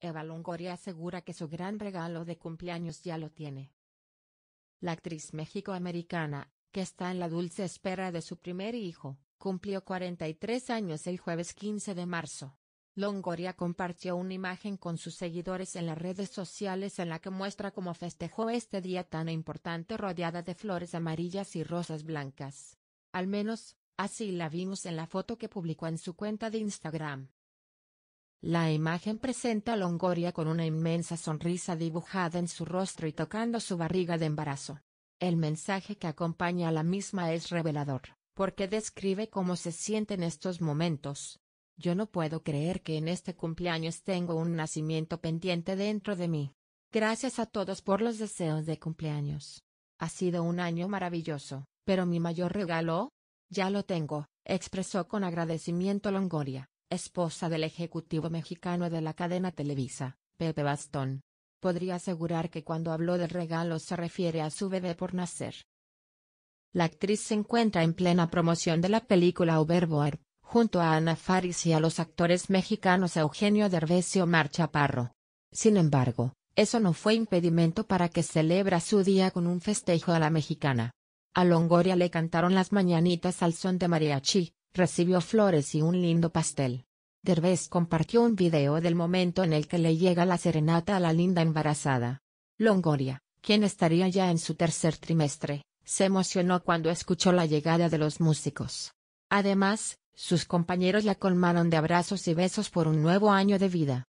Eva Longoria asegura que su gran regalo de cumpleaños ya lo tiene. La actriz méxico-americana, que está en la dulce espera de su primer hijo, cumplió 43 años el jueves 15 de marzo. Longoria compartió una imagen con sus seguidores en las redes sociales en la que muestra cómo festejó este día tan importante rodeada de flores amarillas y rosas blancas. Al menos, así la vimos en la foto que publicó en su cuenta de Instagram. La imagen presenta a Longoria con una inmensa sonrisa dibujada en su rostro y tocando su barriga de embarazo. El mensaje que acompaña a la misma es revelador, porque describe cómo se siente en estos momentos. Yo no puedo creer que en este cumpleaños tengo un nacimiento pendiente dentro de mí. Gracias a todos por los deseos de cumpleaños. Ha sido un año maravilloso, pero mi mayor regalo, ya lo tengo, expresó con agradecimiento Longoria esposa del ejecutivo mexicano de la cadena Televisa, Pepe Bastón. Podría asegurar que cuando habló del regalo se refiere a su bebé por nacer. La actriz se encuentra en plena promoción de la película Overboard, junto a Ana Faris y a los actores mexicanos Eugenio Derbez y Omar Sin embargo, eso no fue impedimento para que celebra su día con un festejo a la mexicana. A Longoria le cantaron las mañanitas al son de mariachi, recibió flores y un lindo pastel. Derbez compartió un video del momento en el que le llega la serenata a la linda embarazada. Longoria, quien estaría ya en su tercer trimestre, se emocionó cuando escuchó la llegada de los músicos. Además, sus compañeros la colmaron de abrazos y besos por un nuevo año de vida.